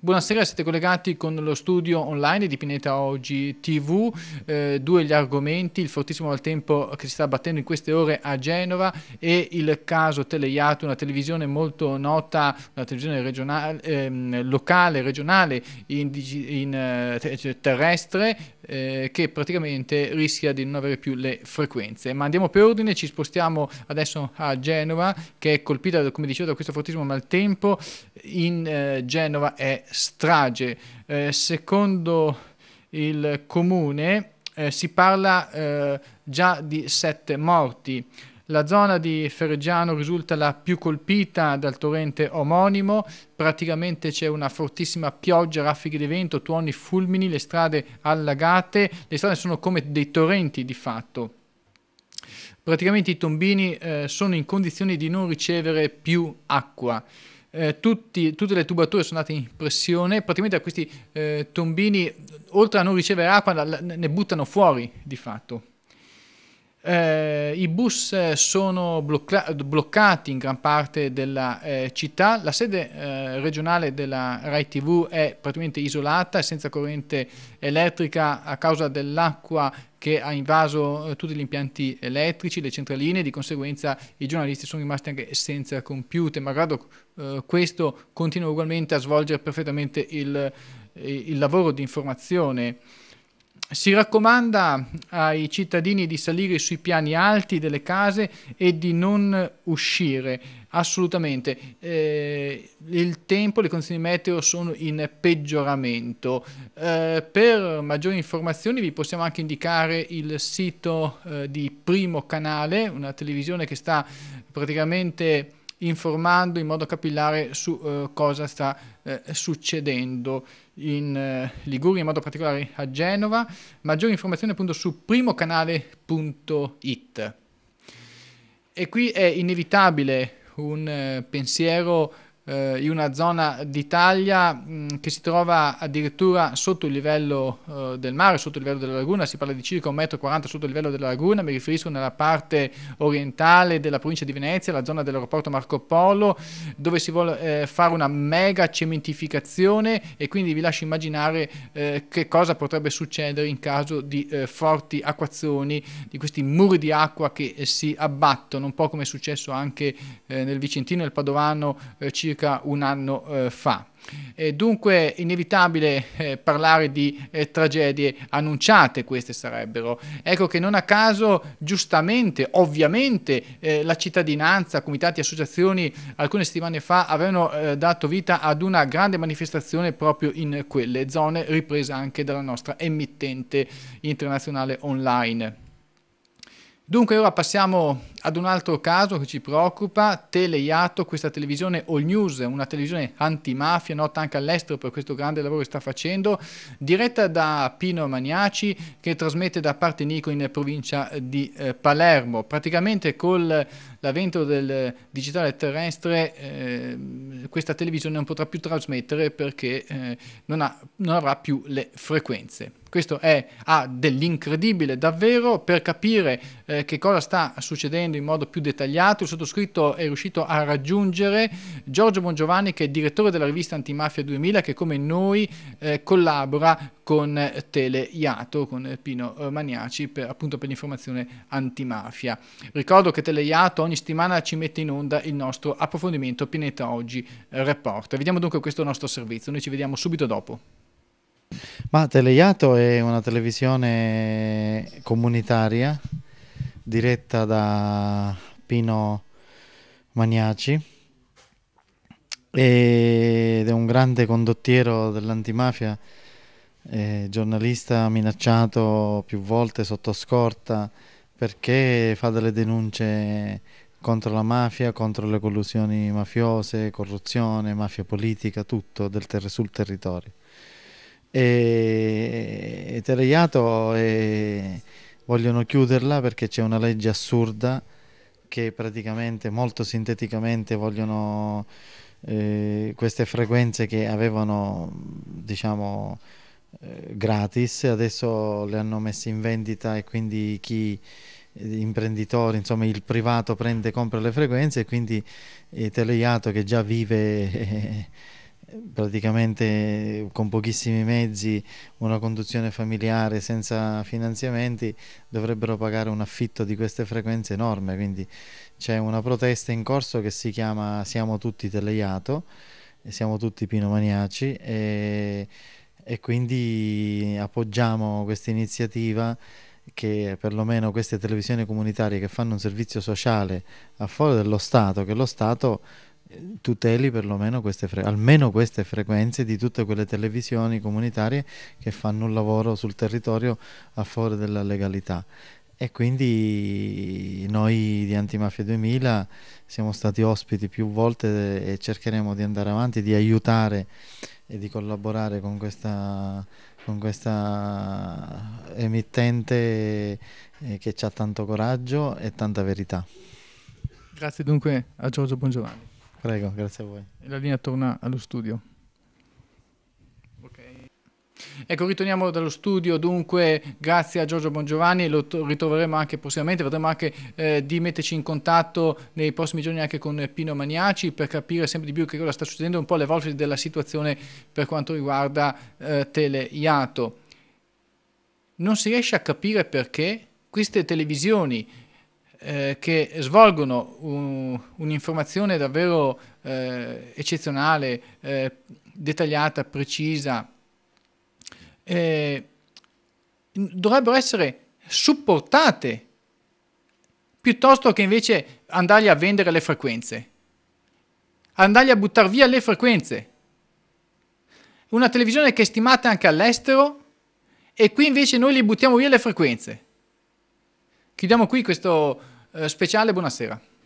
Buonasera, siete collegati con lo studio online di Pineta Oggi TV. Eh, due gli argomenti, il fortissimo maltempo che si sta abbattendo in queste ore a Genova e il caso Teleiato, una televisione molto nota, una televisione regionale, eh, locale, regionale, in, in, eh, terrestre, eh, che praticamente rischia di non avere più le frequenze. Ma andiamo per ordine, ci spostiamo adesso a Genova, che è colpita, come dicevo, da questo fortissimo maltempo. In eh, Genova è strage. Eh, secondo il comune eh, si parla eh, già di sette morti. La zona di Ferreggiano risulta la più colpita dal torrente omonimo, praticamente c'è una fortissima pioggia, raffiche di vento, tuoni fulmini, le strade allagate, le strade sono come dei torrenti di fatto. Praticamente i tombini eh, sono in condizioni di non ricevere più acqua eh, tutti, tutte le tubature sono andate in pressione, praticamente da questi eh, tombini, oltre a non ricevere acqua, la, ne buttano fuori di fatto. Eh, I bus eh, sono blocca bloccati in gran parte della eh, città, la sede eh, regionale della Rai TV è praticamente isolata, senza corrente elettrica a causa dell'acqua che ha invaso eh, tutti gli impianti elettrici, le centraline, di conseguenza i giornalisti sono rimasti anche senza computer, malgrado eh, questo continua ugualmente a svolgere perfettamente il, eh, il lavoro di informazione. Si raccomanda ai cittadini di salire sui piani alti delle case e di non uscire. Assolutamente, eh, il tempo, le condizioni meteo sono in peggioramento. Eh, per maggiori informazioni vi possiamo anche indicare il sito eh, di Primo Canale, una televisione che sta praticamente informando in modo capillare su eh, cosa sta eh, succedendo in eh, Liguria, in modo particolare a Genova. Maggiori informazioni appunto su primocanale.it. E qui è inevitabile un eh, pensiero eh, in una zona d'Italia mh, mm, che si trova addirittura sotto il livello eh, del mare, sotto il livello della laguna, si parla di circa 1,40 m sotto il livello della laguna, mi riferisco nella parte orientale della provincia di Venezia, la zona dell'aeroporto Marco Polo, dove si vuole eh, fare una mega cementificazione e quindi vi lascio immaginare eh, che cosa potrebbe succedere in caso di eh, forti acquazzoni, di questi muri di acqua che eh, si abbattono, un po' come è successo anche nel Vicentino e il Padovano circa circa un anno eh, fa. È dunque inevitabile eh, parlare di eh, tragedie annunciate, queste sarebbero. Ecco che non a caso, giustamente, ovviamente, eh, la cittadinanza, comitati, associazioni, alcune settimane fa avevano eh, dato vita ad una grande manifestazione proprio in quelle zone, ripresa anche dalla nostra emittente internazionale online. Dunque ora passiamo ad un altro caso che ci preoccupa, Teleiato, questa televisione All News, una televisione antimafia, nota anche all'estero per questo grande lavoro che sta facendo, diretta da Pino Maniaci che trasmette da parte Nico in provincia di eh, Palermo. Praticamente col l'avvento del digitale terrestre eh, questa televisione non potrà più trasmettere perché eh, non, ha, non avrà più le frequenze. Questo è ah, dell'incredibile davvero. Per capire eh, che cosa sta succedendo in modo più dettagliato, il sottoscritto è riuscito a raggiungere Giorgio Bongiovanni, che è direttore della rivista Antimafia 2000, che come noi eh, collabora con Tele Iato, con Pino eh, Maniaci, per, appunto per l'informazione antimafia. Ricordo che Tele Iato ogni settimana ci mette in onda il nostro approfondimento Pianeta Oggi eh, Report. Vediamo dunque questo nostro servizio, noi ci vediamo subito dopo. Ma Teleiato è una televisione comunitaria diretta da Pino Maniaci ed è un grande condottiero dell'antimafia eh, giornalista minacciato più volte sotto scorta perché fa delle denunce contro la mafia, contro le collusioni mafiose, corruzione, mafia politica, tutto ter sul territorio. E, e Tereiato e vogliono chiuderla perché c'è una legge assurda che praticamente molto sinteticamente vogliono eh, queste frequenze che avevano diciamo eh, gratis, adesso le hanno messe in vendita e quindi chi eh, imprenditore, insomma il privato prende e compra le frequenze e quindi eh, Teleiato che già vive eh, praticamente con pochissimi mezzi, una conduzione familiare senza finanziamenti, dovrebbero pagare un affitto di queste frequenze enorme, quindi c'è una protesta in corso che si chiama Siamo tutti Teleiato, siamo tutti pinomaniaci e e quindi appoggiamo questa iniziativa che perlomeno queste televisioni comunitarie che fanno un servizio sociale a favore dello Stato, che lo Stato eh, tuteli perlomeno queste almeno queste frequenze di tutte quelle televisioni comunitarie che fanno un lavoro sul territorio a favore della legalità. E quindi noi di Antimafia 2000 siamo stati ospiti più volte e cercheremo di andare avanti, di aiutare e di collaborare con questa, con questa emittente eh, che ha tanto coraggio e tanta verità. Grazie dunque a Giorgio Bongiovanni. Prego, grazie a voi. E la linea torna allo studio. Ecco, ritorniamo dallo studio, dunque grazie a Giorgio Bongiovanni, lo ritroveremo anche prossimamente, vedremo anche eh, di metterci in contatto nei prossimi giorni anche con Pino Maniaci per capire sempre di più che cosa sta succedendo, un po' le volte della situazione per quanto riguarda eh, Teleiato. Non si riesce a capire perché queste televisioni eh, che svolgono un'informazione un davvero eh, eccezionale, eh, dettagliata, precisa, eh, dovrebbero essere supportate piuttosto che invece andargli a vendere le frequenze, andargli a buttare via le frequenze. Una televisione che è stimata anche all'estero e qui invece noi gli buttiamo via le frequenze. Chiudiamo qui questo eh, speciale, buonasera.